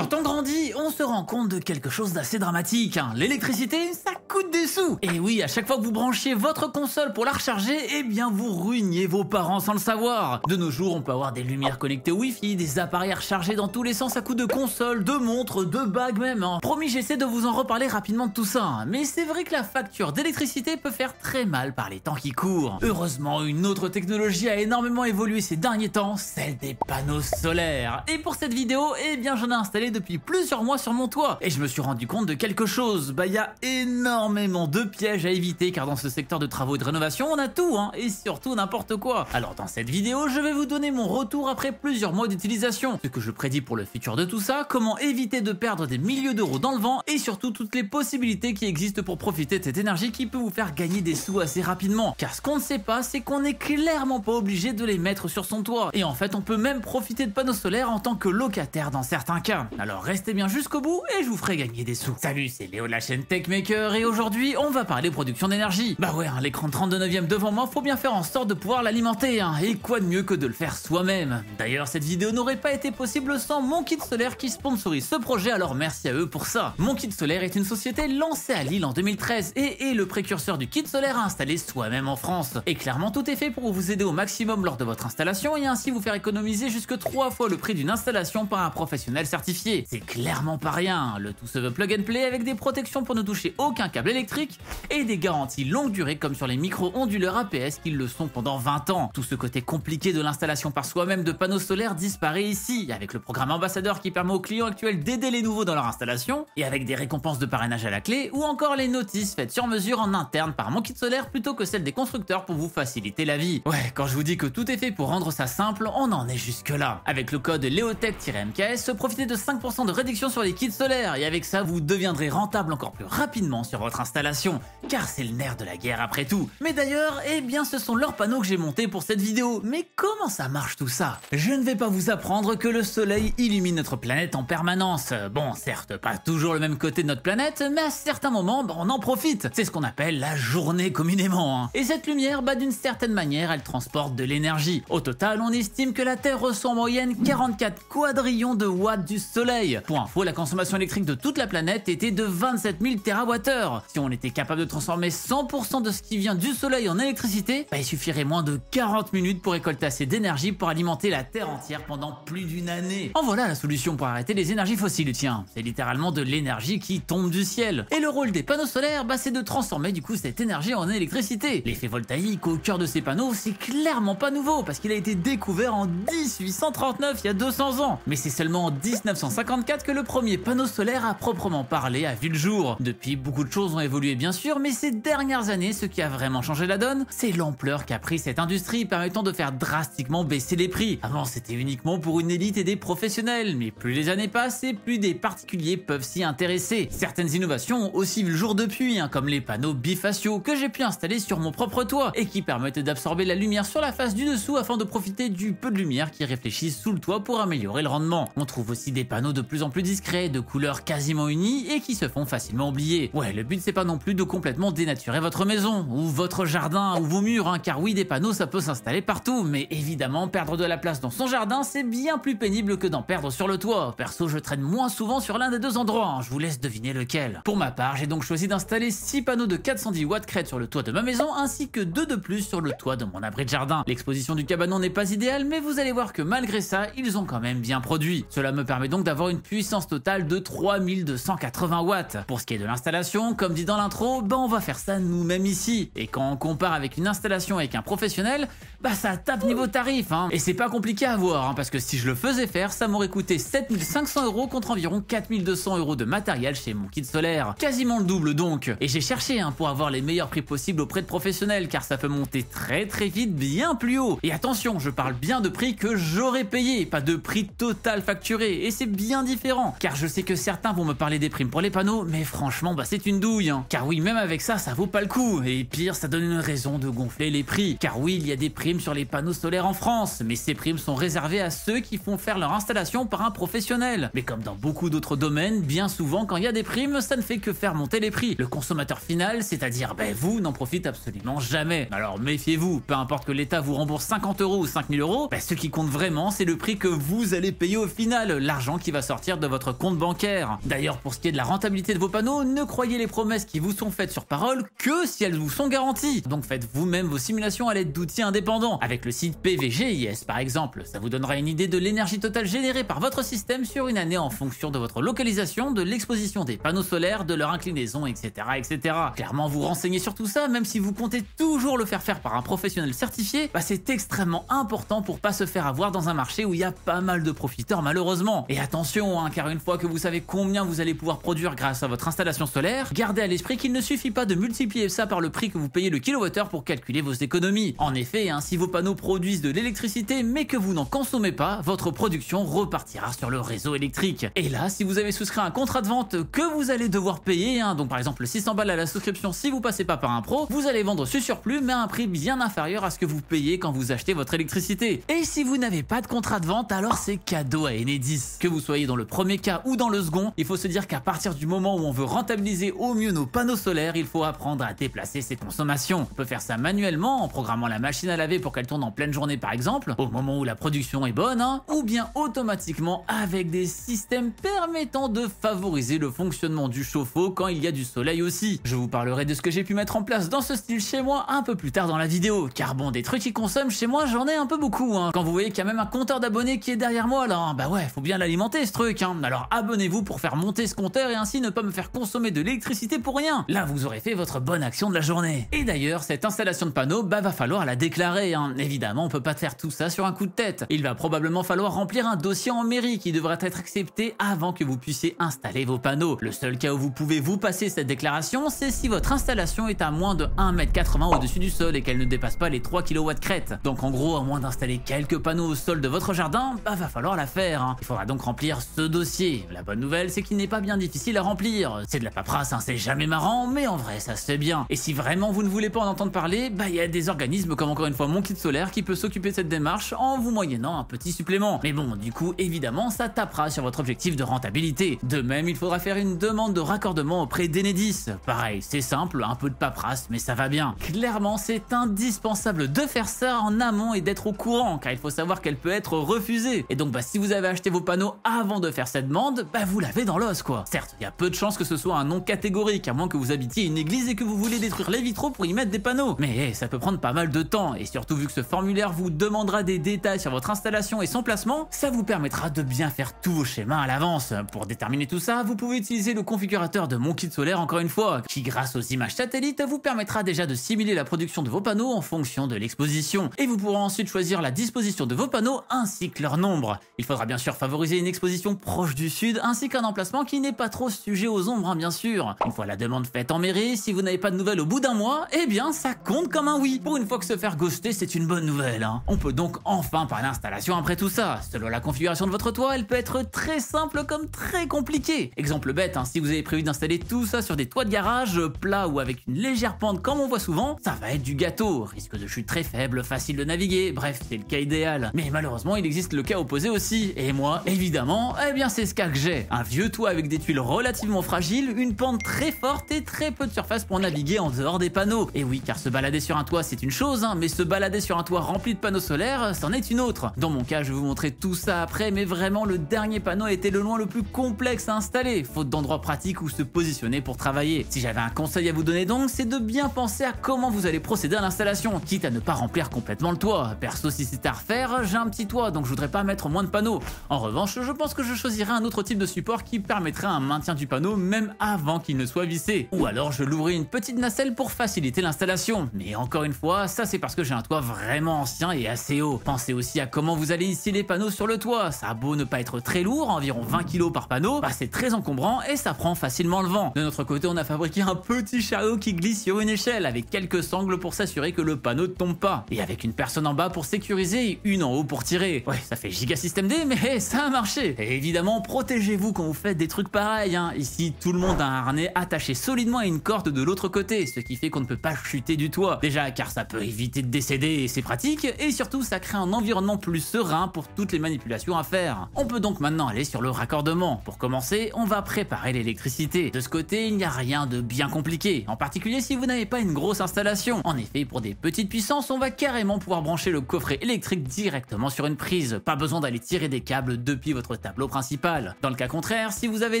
Quand on grandit, on se rend compte de quelque chose d'assez dramatique. Hein. L'électricité, ça coûte des sous. Et oui, à chaque fois que vous branchez votre console pour la recharger, eh bien vous ruiniez vos parents sans le savoir. De nos jours, on peut avoir des lumières connectées au Wi-Fi, des appareils rechargés dans tous les sens à coups de consoles, de montres, de bagues même. Hein. Promis, j'essaie de vous en reparler rapidement de tout ça. Hein. Mais c'est vrai que la facture d'électricité peut faire très mal par les temps qui courent. Heureusement, une autre technologie a énormément évolué ces derniers temps, celle des panneaux solaires. Et pour cette vidéo, eh bien j'en ai installé depuis plusieurs mois sur mon toit. Et je me suis rendu compte de quelque chose. Bah, il y a énormément de pièges à éviter car dans ce secteur de travaux et de rénovation, on a tout, hein, et surtout n'importe quoi. Alors dans cette vidéo, je vais vous donner mon retour après plusieurs mois d'utilisation, ce que je prédis pour le futur de tout ça, comment éviter de perdre des milliers d'euros dans le vent, et surtout toutes les possibilités qui existent pour profiter de cette énergie qui peut vous faire gagner des sous assez rapidement. Car ce qu'on ne sait pas, c'est qu'on n'est clairement pas obligé de les mettre sur son toit. Et en fait, on peut même profiter de panneaux solaires en tant que locataire dans certains cas. Alors restez bien jusqu'au bout et je vous ferai gagner des sous. Salut, c'est Léo de la chaîne Techmaker et aujourd'hui on va parler production d'énergie. Bah ouais, hein, l'écran 39 e devant moi, faut bien faire en sorte de pouvoir l'alimenter. Hein. et quoi de mieux que de le faire soi-même D'ailleurs, cette vidéo n'aurait pas été possible sans Mon Kit Solaire qui sponsorise ce projet, alors merci à eux pour ça. Mon Kit Solaire est une société lancée à Lille en 2013 et est le précurseur du kit solaire à installer soi-même en France. Et clairement, tout est fait pour vous aider au maximum lors de votre installation et ainsi vous faire économiser jusque 3 fois le prix d'une installation par un professionnel certifié. C'est clairement pas rien. Le tout se veut plug and play avec des protections pour ne toucher aucun câble électrique et des garanties longue durée comme sur les micro-onduleurs APS qui le sont pendant 20 ans. Tout ce côté compliqué de l'installation par soi-même de panneaux solaires disparaît ici, avec le programme ambassadeur qui permet aux clients actuels d'aider les nouveaux dans leur installation, et avec des récompenses de parrainage à la clé, ou encore les notices faites sur mesure en interne par mon kit solaire plutôt que celles des constructeurs pour vous faciliter la vie. Ouais, quand je vous dis que tout est fait pour rendre ça simple, on en est jusque là. Avec le code leotech-mks, profitez de 5 de réduction sur les kits solaires et avec ça vous deviendrez rentable encore plus rapidement sur votre installation, car c'est le nerf de la guerre après tout. Mais d'ailleurs, eh bien ce sont leurs panneaux que j'ai montés pour cette vidéo, mais comment ça marche tout ça Je ne vais pas vous apprendre que le soleil illumine notre planète en permanence. Bon, certes, pas toujours le même côté de notre planète, mais à certains moments, ben, on en profite. C'est ce qu'on appelle la journée communément. Hein. Et cette lumière, bah, d'une certaine manière, elle transporte de l'énergie. Au total, on estime que la Terre reçoit en moyenne 44 quadrillions de watts du soleil pour info, la consommation électrique de toute la planète était de 27 000 TWh. Si on était capable de transformer 100% de ce qui vient du soleil en électricité, bah, il suffirait moins de 40 minutes pour récolter assez d'énergie pour alimenter la Terre entière pendant plus d'une année. En voilà la solution pour arrêter les énergies fossiles, tiens. C'est littéralement de l'énergie qui tombe du ciel. Et le rôle des panneaux solaires, bah, c'est de transformer du coup cette énergie en électricité. L'effet voltaïque au cœur de ces panneaux, c'est clairement pas nouveau parce qu'il a été découvert en 1839, il y a 200 ans. Mais c'est seulement en 1950 54 que le premier panneau solaire à proprement parler a vu le jour. Depuis, beaucoup de choses ont évolué bien sûr, mais ces dernières années, ce qui a vraiment changé la donne, c'est l'ampleur qu'a pris cette industrie permettant de faire drastiquement baisser les prix. Avant, c'était uniquement pour une élite et des professionnels, mais plus les années passent et plus des particuliers peuvent s'y intéresser. Certaines innovations ont aussi vu le jour depuis, hein, comme les panneaux bifaciaux que j'ai pu installer sur mon propre toit et qui permettent d'absorber la lumière sur la face du dessous afin de profiter du peu de lumière qui réfléchit sous le toit pour améliorer le rendement. On trouve aussi des panneaux panneaux de plus en plus discrets, de couleurs quasiment unies et qui se font facilement oublier. Ouais, le but c'est pas non plus de complètement dénaturer votre maison, ou votre jardin, ou vos murs, hein, car oui, des panneaux ça peut s'installer partout, mais évidemment, perdre de la place dans son jardin c'est bien plus pénible que d'en perdre sur le toit. Perso, je traîne moins souvent sur l'un des deux endroits, hein, je vous laisse deviner lequel. Pour ma part, j'ai donc choisi d'installer 6 panneaux de 410 watts crête sur le toit de ma maison, ainsi que 2 de plus sur le toit de mon abri de jardin. L'exposition du cabanon n'est pas idéale, mais vous allez voir que malgré ça, ils ont quand même bien produit. Cela me permet donc avoir une puissance totale de 3280 watts. Pour ce qui est de l'installation, comme dit dans l'intro, bah on va faire ça nous-mêmes ici. Et quand on compare avec une installation avec un professionnel, bah ça tape niveau tarif. Hein. Et c'est pas compliqué à voir, hein, parce que si je le faisais faire, ça m'aurait coûté 7500 euros contre environ 4200 euros de matériel chez mon kit solaire. Quasiment le double donc. Et j'ai cherché hein, pour avoir les meilleurs prix possibles auprès de professionnels, car ça peut monter très très vite bien plus haut. Et attention, je parle bien de prix que j'aurais payé, pas de prix total facturé. Et c'est bien différent. Car je sais que certains vont me parler des primes pour les panneaux, mais franchement, bah c'est une douille. Hein. Car oui, même avec ça, ça vaut pas le coup. Et pire, ça donne une raison de gonfler les prix. Car oui, il y a des primes sur les panneaux solaires en France, mais ces primes sont réservées à ceux qui font faire leur installation par un professionnel. Mais comme dans beaucoup d'autres domaines, bien souvent, quand il y a des primes, ça ne fait que faire monter les prix. Le consommateur final, c'est-à-dire ben, vous, n'en profite absolument jamais. Alors méfiez-vous, peu importe que l'État vous rembourse 50 euros ou 5000 euros, bah, ce qui compte vraiment, c'est le prix que vous allez payer au final, l'argent qui va sortir de votre compte bancaire. D'ailleurs, pour ce qui est de la rentabilité de vos panneaux, ne croyez les promesses qui vous sont faites sur parole que si elles vous sont garanties. Donc faites vous-même vos simulations à l'aide d'outils indépendants, avec le site PVGIS par exemple. Ça vous donnera une idée de l'énergie totale générée par votre système sur une année en fonction de votre localisation, de l'exposition des panneaux solaires, de leur inclinaison, etc. etc. Clairement, vous renseignez sur tout ça, même si vous comptez toujours le faire faire par un professionnel certifié, bah, c'est extrêmement important pour pas se faire avoir dans un marché où il y a pas mal de profiteurs malheureusement. Attention, hein, car une fois que vous savez combien vous allez pouvoir produire grâce à votre installation solaire, gardez à l'esprit qu'il ne suffit pas de multiplier ça par le prix que vous payez le kilowattheure pour calculer vos économies. En effet, hein, si vos panneaux produisent de l'électricité mais que vous n'en consommez pas, votre production repartira sur le réseau électrique. Et là, si vous avez souscrit un contrat de vente que vous allez devoir payer, hein, donc par exemple 600 balles à la souscription si vous passez pas par un pro, vous allez vendre ce surplus mais à un prix bien inférieur à ce que vous payez quand vous achetez votre électricité. Et si vous n'avez pas de contrat de vente, alors c'est cadeau à Enedis. Que vous soyez dans le premier cas ou dans le second, il faut se dire qu'à partir du moment où on veut rentabiliser au mieux nos panneaux solaires, il faut apprendre à déplacer ses consommations. On peut faire ça manuellement en programmant la machine à laver pour qu'elle tourne en pleine journée par exemple, au moment où la production est bonne, hein, ou bien automatiquement avec des systèmes permettant de favoriser le fonctionnement du chauffe-eau quand il y a du soleil aussi. Je vous parlerai de ce que j'ai pu mettre en place dans ce style chez moi un peu plus tard dans la vidéo, car bon, des trucs qui consomment chez moi, j'en ai un peu beaucoup. Hein. Quand vous voyez qu'il y a même un compteur d'abonnés qui est derrière moi là, hein, bah ouais, faut bien l'alimenter ce truc, hein. alors abonnez-vous pour faire monter ce compteur et ainsi ne pas me faire consommer de l'électricité pour rien. Là, vous aurez fait votre bonne action de la journée. Et d'ailleurs, cette installation de panneaux, bah va falloir la déclarer. Hein. Évidemment, on peut pas faire tout ça sur un coup de tête. Il va probablement falloir remplir un dossier en mairie qui devrait être accepté avant que vous puissiez installer vos panneaux. Le seul cas où vous pouvez vous passer cette déclaration, c'est si votre installation est à moins de 1m80 au-dessus du sol et qu'elle ne dépasse pas les 3 kW crête. Donc en gros, à moins d'installer quelques panneaux au sol de votre jardin, bah va falloir la faire. Hein. Il faudra donc remplir ce dossier. La bonne nouvelle, c'est qu'il n'est pas bien difficile à remplir. C'est de la paperasse, hein, c'est jamais marrant, mais en vrai, ça se fait bien. Et si vraiment vous ne voulez pas en entendre parler, bah il y a des organismes comme encore une fois Mon Kit Solaire qui peut s'occuper de cette démarche en vous moyennant un petit supplément. Mais bon, du coup, évidemment, ça tapera sur votre objectif de rentabilité. De même, il faudra faire une demande de raccordement auprès d'Enedis. Pareil, c'est simple, un peu de paperasse, mais ça va bien. Clairement, c'est indispensable de faire ça en amont et d'être au courant, car il faut savoir qu'elle peut être refusée. Et donc, bah, si vous avez acheté vos panneaux avant de faire cette demande, bah vous l'avez dans l'os quoi. Certes, il y a peu de chances que ce soit un nom catégorique, à moins que vous habitiez une église et que vous voulez détruire les vitraux pour y mettre des panneaux. Mais eh, ça peut prendre pas mal de temps, et surtout vu que ce formulaire vous demandera des détails sur votre installation et son placement, ça vous permettra de bien faire tous vos schémas à l'avance. Pour déterminer tout ça, vous pouvez utiliser le configurateur de mon kit solaire encore une fois, qui grâce aux images satellites vous permettra déjà de simuler la production de vos panneaux en fonction de l'exposition, et vous pourrez ensuite choisir la disposition de vos panneaux ainsi que leur nombre. Il faudra bien sûr favoriser une exposition position proche du sud, ainsi qu'un emplacement qui n'est pas trop sujet aux ombres, hein, bien sûr. Une fois la demande faite en mairie, si vous n'avez pas de nouvelles au bout d'un mois, eh bien ça compte comme un oui. Pour une fois que se faire ghoster, c'est une bonne nouvelle. Hein. On peut donc enfin parler d'installation après tout ça. Selon la configuration de votre toit, elle peut être très simple comme très compliquée. Exemple bête, hein, si vous avez prévu d'installer tout ça sur des toits de garage, euh, plats ou avec une légère pente comme on voit souvent, ça va être du gâteau. Risque de chute très faible, facile de naviguer, bref, c'est le cas idéal. Mais malheureusement, il existe le cas opposé aussi. Et moi, évidemment, eh bien c'est ce cas que j'ai. Un vieux toit avec des tuiles relativement fragiles, une pente très forte et très peu de surface pour naviguer en dehors des panneaux. Et eh oui, car se balader sur un toit c'est une chose, hein, mais se balader sur un toit rempli de panneaux solaires, c'en est une autre. Dans mon cas, je vais vous montrer tout ça après, mais vraiment le dernier panneau était le loin le plus complexe à installer, faute d'endroits pratiques où se positionner pour travailler. Si j'avais un conseil à vous donner donc, c'est de bien penser à comment vous allez procéder à l'installation, quitte à ne pas remplir complètement le toit. Perso, si c'est à refaire, j'ai un petit toit, donc je voudrais pas mettre moins de panneaux. En revanche, je je pense que je choisirai un autre type de support qui permettrait un maintien du panneau même avant qu'il ne soit vissé. Ou alors je louerai une petite nacelle pour faciliter l'installation. Mais encore une fois, ça c'est parce que j'ai un toit vraiment ancien et assez haut. Pensez aussi à comment vous allez hisser les panneaux sur le toit. Ça a beau ne pas être très lourd, environ 20 kg par panneau, bah c'est très encombrant et ça prend facilement le vent. De notre côté, on a fabriqué un petit chariot qui glisse sur une échelle avec quelques sangles pour s'assurer que le panneau ne tombe pas. Et avec une personne en bas pour sécuriser et une en haut pour tirer. Ouais, ça fait giga système D, mais ça a marché et évidemment, protégez-vous quand vous faites des trucs pareils. Hein. Ici, tout le monde a un harnais attaché solidement à une corde de l'autre côté, ce qui fait qu'on ne peut pas chuter du toit. Déjà, car ça peut éviter de décéder et c'est pratique, et surtout, ça crée un environnement plus serein pour toutes les manipulations à faire. On peut donc maintenant aller sur le raccordement. Pour commencer, on va préparer l'électricité. De ce côté, il n'y a rien de bien compliqué, en particulier si vous n'avez pas une grosse installation. En effet, pour des petites puissances, on va carrément pouvoir brancher le coffret électrique directement sur une prise. Pas besoin d'aller tirer des câbles depuis votre tableau principal. Dans le cas contraire, si vous avez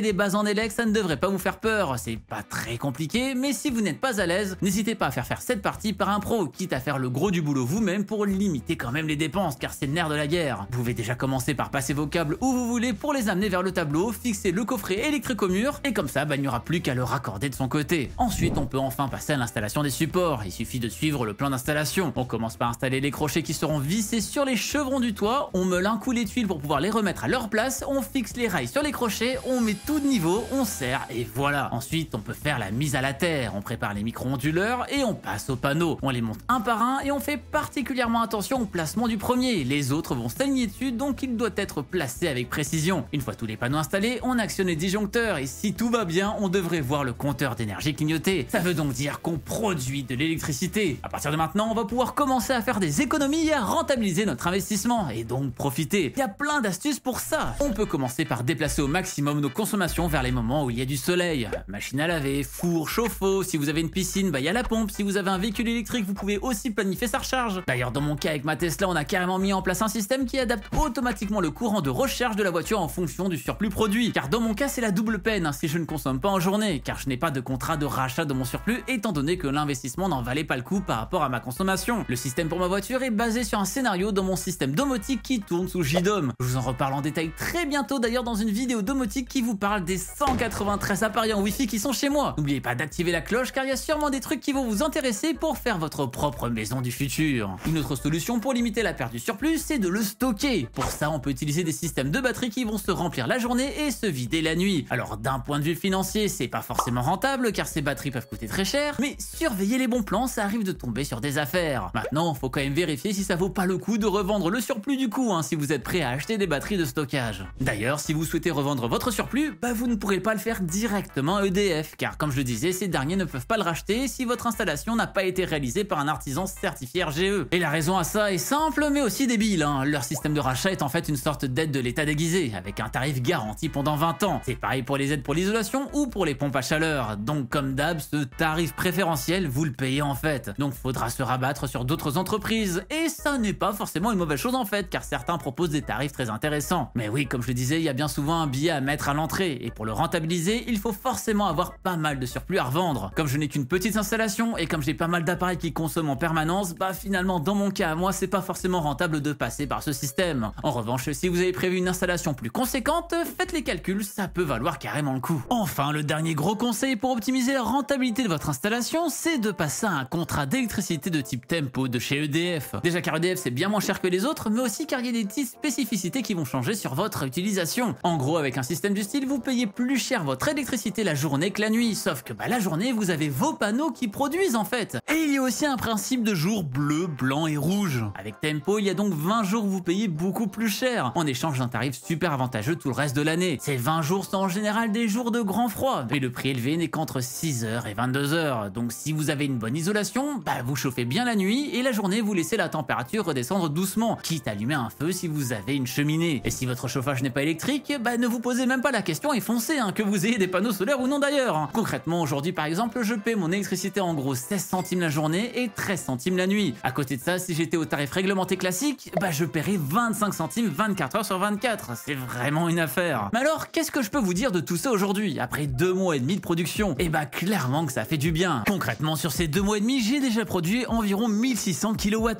des bases en Elec, ça ne devrait pas vous faire peur, c'est pas très compliqué, mais si vous n'êtes pas à l'aise, n'hésitez pas à faire faire cette partie par un pro, quitte à faire le gros du boulot vous-même pour limiter quand même les dépenses, car c'est le nerf de la guerre. Vous pouvez déjà commencer par passer vos câbles où vous voulez pour les amener vers le tableau, fixer le coffret électrique au mur, et comme ça, bah, il n'y aura plus qu'à le raccorder de son côté. Ensuite, on peut enfin passer à l'installation des supports, il suffit de suivre le plan d'installation. On commence par installer les crochets qui seront vissés sur les chevrons du toit, on meule un coup les tuiles pour pouvoir les remettre à leur place on fixe les rails sur les crochets, on met tout de niveau, on serre et voilà. Ensuite, on peut faire la mise à la terre. On prépare les micro-onduleurs et on passe aux panneaux. On les monte un par un et on fait particulièrement attention au placement du premier. Les autres vont s'aligner dessus, donc il doit être placé avec précision. Une fois tous les panneaux installés, on actionne les disjoncteurs et si tout va bien, on devrait voir le compteur d'énergie clignoter. Ça veut donc dire qu'on produit de l'électricité. À partir de maintenant, on va pouvoir commencer à faire des économies et à rentabiliser notre investissement et donc profiter. Il y a plein d'astuces pour ça on peut commencer par déplacer au maximum nos consommations vers les moments où il y a du soleil. Machine à laver, four, chauffe-eau, si vous avez une piscine, bah il la pompe, si vous avez un véhicule électrique, vous pouvez aussi planifier sa recharge. D'ailleurs, dans mon cas avec ma Tesla, on a carrément mis en place un système qui adapte automatiquement le courant de recharge de la voiture en fonction du surplus produit. Car dans mon cas, c'est la double peine hein, si je ne consomme pas en journée, car je n'ai pas de contrat de rachat de mon surplus étant donné que l'investissement n'en valait pas le coup par rapport à ma consommation. Le système pour ma voiture est basé sur un scénario dans mon système domotique qui tourne sous JDOM. Je vous en reparle en détail très bientôt d'ailleurs dans une vidéo domotique qui vous parle des 193 appareils en wi qui sont chez moi. N'oubliez pas d'activer la cloche car il y a sûrement des trucs qui vont vous intéresser pour faire votre propre maison du futur. Une autre solution pour limiter la perte du surplus, c'est de le stocker. Pour ça, on peut utiliser des systèmes de batteries qui vont se remplir la journée et se vider la nuit. Alors d'un point de vue financier, c'est pas forcément rentable car ces batteries peuvent coûter très cher, mais surveiller les bons plans, ça arrive de tomber sur des affaires. Maintenant, faut quand même vérifier si ça vaut pas le coup de revendre le surplus du coup hein, si vous êtes prêt à acheter des batteries de stockage. D'ailleurs, si vous souhaitez revendre votre surplus, bah vous ne pourrez pas le faire directement EDF, car comme je le disais, ces derniers ne peuvent pas le racheter si votre installation n'a pas été réalisée par un artisan certifié RGE. Et la raison à ça est simple, mais aussi débile. Hein. Leur système de rachat est en fait une sorte d'aide de l'État déguisée, avec un tarif garanti pendant 20 ans. C'est pareil pour les aides pour l'isolation ou pour les pompes à chaleur. Donc comme d'hab, ce tarif préférentiel, vous le payez en fait. Donc faudra se rabattre sur d'autres entreprises. Et ça n'est pas forcément une mauvaise chose en fait, car certains proposent des tarifs très intéressants. Mais oui, et comme je le disais, il y a bien souvent un billet à mettre à l'entrée, et pour le rentabiliser, il faut forcément avoir pas mal de surplus à revendre. Comme je n'ai qu'une petite installation, et comme j'ai pas mal d'appareils qui consomment en permanence, bah finalement dans mon cas à moi, c'est pas forcément rentable de passer par ce système. En revanche, si vous avez prévu une installation plus conséquente, faites les calculs, ça peut valoir carrément le coup. Enfin, le dernier gros conseil pour optimiser la rentabilité de votre installation, c'est de passer à un contrat d'électricité de type Tempo de chez EDF. Déjà car EDF c'est bien moins cher que les autres, mais aussi car il y a des petites spécificités qui vont changer sur votre utilisation. En gros, avec un système du style, vous payez plus cher votre électricité la journée que la nuit, sauf que bah, la journée, vous avez vos panneaux qui produisent en fait. Et il y a aussi un principe de jour bleu, blanc et rouge. Avec Tempo, il y a donc 20 jours où vous payez beaucoup plus cher, en échange d'un tarif super avantageux tout le reste de l'année. Ces 20 jours sont en général des jours de grand froid, Mais le prix élevé n'est qu'entre 6h et 22h, donc si vous avez une bonne isolation, bah vous chauffez bien la nuit, et la journée vous laissez la température redescendre doucement, quitte à allumer un feu si vous avez une cheminée. Et si votre je n'ai pas électrique, bah ne vous posez même pas la question et foncez, hein, que vous ayez des panneaux solaires ou non d'ailleurs. Concrètement, aujourd'hui par exemple, je paie mon électricité en gros 16 centimes la journée et 13 centimes la nuit. À côté de ça, si j'étais au tarif réglementé classique, bah je paierais 25 centimes 24 heures sur 24. C'est vraiment une affaire. Mais alors, qu'est-ce que je peux vous dire de tout ça aujourd'hui, après deux mois et demi de production Et eh bah clairement que ça fait du bien. Concrètement, sur ces deux mois et demi, j'ai déjà produit environ 1600 kWh.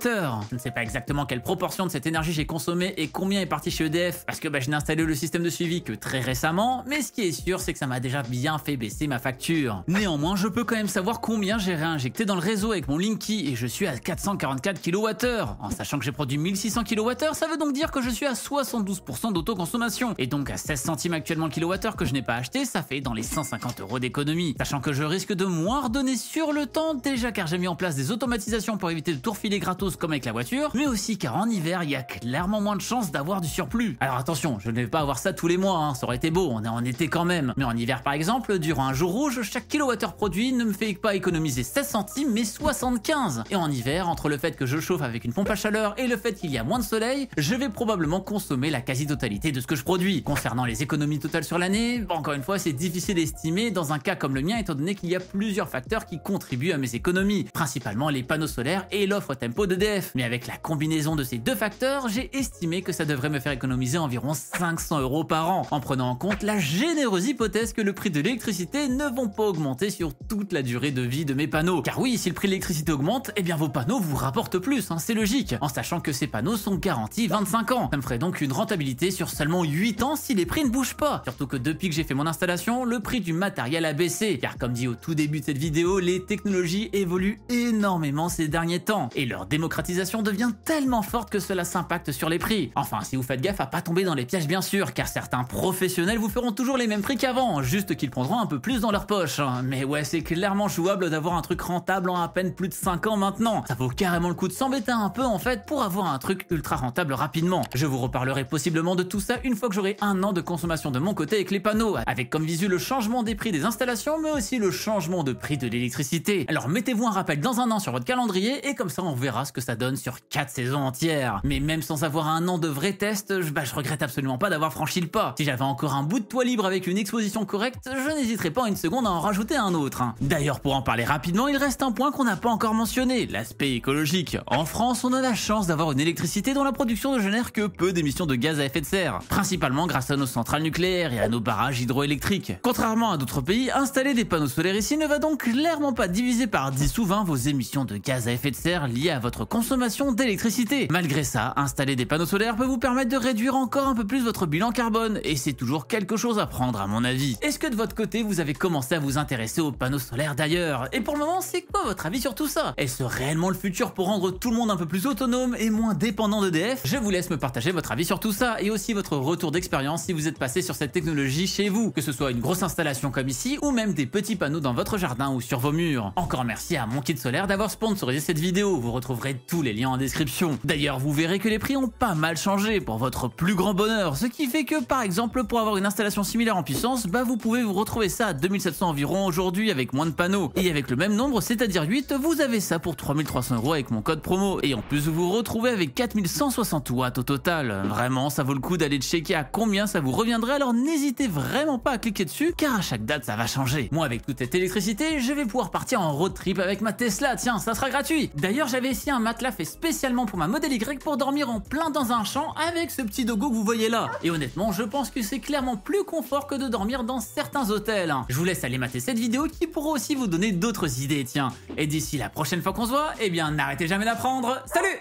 Je ne sais pas exactement quelle proportion de cette énergie j'ai consommée et combien est parti chez EDF, que bah, je n'ai installé le système de suivi que très récemment, mais ce qui est sûr, c'est que ça m'a déjà bien fait baisser ma facture. Néanmoins, je peux quand même savoir combien j'ai réinjecté dans le réseau avec mon Linky, et je suis à 444 kWh. En sachant que j'ai produit 1600 kWh, ça veut donc dire que je suis à 72% d'autoconsommation, et donc à 16 centimes actuellement le kWh que je n'ai pas acheté, ça fait dans les 150 euros d'économie. Sachant que je risque de moins redonner sur le temps, déjà car j'ai mis en place des automatisations pour éviter de tourfiler gratos comme avec la voiture, mais aussi car en hiver, il y a clairement moins de chances d'avoir du surplus. Alors attention, je ne vais pas avoir ça tous les mois, hein, ça aurait été beau, on est en été quand même. Mais en hiver par exemple, durant un jour rouge, chaque kilowattheure produit ne me fait pas économiser 16 centimes mais 75. Et en hiver, entre le fait que je chauffe avec une pompe à chaleur et le fait qu'il y a moins de soleil, je vais probablement consommer la quasi-totalité de ce que je produis. Concernant les économies totales sur l'année, encore une fois, c'est difficile d'estimer dans un cas comme le mien étant donné qu'il y a plusieurs facteurs qui contribuent à mes économies, principalement les panneaux solaires et l'offre Tempo de d'EDF. Mais avec la combinaison de ces deux facteurs, j'ai estimé que ça devrait me faire économiser environ 500 euros par an, en prenant en compte la généreuse hypothèse que le prix de l'électricité ne vont pas augmenter sur toute la durée de vie de mes panneaux. Car oui, si le prix de l'électricité augmente, eh bien vos panneaux vous rapportent plus, hein, c'est logique, en sachant que ces panneaux sont garantis 25 ans. Ça me ferait donc une rentabilité sur seulement 8 ans si les prix ne bougent pas. Surtout que depuis que j'ai fait mon installation, le prix du matériel a baissé, car comme dit au tout début de cette vidéo, les technologies évoluent énormément ces derniers temps, et leur démocratisation devient tellement forte que cela s'impacte sur les prix. Enfin, si vous faites gaffe à pas tomber dans les pièges bien sûr, car certains professionnels vous feront toujours les mêmes prix qu'avant, juste qu'ils prendront un peu plus dans leur poche. Mais ouais, c'est clairement jouable d'avoir un truc rentable en à peine plus de 5 ans maintenant. Ça vaut carrément le coup de s'embêter un peu en fait pour avoir un truc ultra rentable rapidement. Je vous reparlerai possiblement de tout ça une fois que j'aurai un an de consommation de mon côté avec les panneaux, avec comme visu le changement des prix des installations, mais aussi le changement de prix de l'électricité. Alors mettez-vous un rappel dans un an sur votre calendrier et comme ça on verra ce que ça donne sur 4 saisons entières. Mais même sans avoir un an de vrai test, bah, je regrette absolument pas d'avoir franchi le pas. Si j'avais encore un bout de toit libre avec une exposition correcte, je n'hésiterais pas une seconde à en rajouter un autre. Hein. D'ailleurs, pour en parler rapidement, il reste un point qu'on n'a pas encore mentionné, l'aspect écologique. En France, on a la chance d'avoir une électricité dont la production ne génère que peu d'émissions de gaz à effet de serre, principalement grâce à nos centrales nucléaires et à nos barrages hydroélectriques. Contrairement à d'autres pays, installer des panneaux solaires ici ne va donc clairement pas diviser par 10 ou 20 vos émissions de gaz à effet de serre liées à votre consommation d'électricité. Malgré ça, installer des panneaux solaires peut vous permettre de réduire encore un peu plus votre bilan carbone et c'est toujours quelque chose à prendre à mon avis. Est-ce que de votre côté vous avez commencé à vous intéresser aux panneaux solaires d'ailleurs Et pour le moment c'est quoi votre avis sur tout ça Est-ce réellement le futur pour rendre tout le monde un peu plus autonome et moins dépendant d'EDF Je vous laisse me partager votre avis sur tout ça et aussi votre retour d'expérience si vous êtes passé sur cette technologie chez vous, que ce soit une grosse installation comme ici ou même des petits panneaux dans votre jardin ou sur vos murs. Encore merci à mon kit Solaire d'avoir sponsorisé cette vidéo, vous retrouverez tous les liens en description. D'ailleurs vous verrez que les prix ont pas mal changé pour votre plus grand ce qui fait que, par exemple, pour avoir une installation similaire en puissance, bah vous pouvez vous retrouver ça à 2700 environ aujourd'hui avec moins de panneaux. Et avec le même nombre, c'est-à-dire 8, vous avez ça pour 3300 euros avec mon code promo. Et en plus, vous vous retrouvez avec 4160 watts au total. Vraiment, ça vaut le coup d'aller checker à combien ça vous reviendrait, alors n'hésitez vraiment pas à cliquer dessus, car à chaque date, ça va changer. Moi, avec toute cette électricité, je vais pouvoir partir en road trip avec ma Tesla, tiens, ça sera gratuit. D'ailleurs, j'avais ici un matelas fait spécialement pour ma modèle Y pour dormir en plein dans un champ avec ce petit dogo que vous voyez là. Et honnêtement, je pense que c'est clairement plus confort que de dormir dans certains hôtels. Hein. Je vous laisse aller mater cette vidéo qui pourra aussi vous donner d'autres idées, tiens. Et d'ici la prochaine fois qu'on se voit, eh bien n'arrêtez jamais d'apprendre. Salut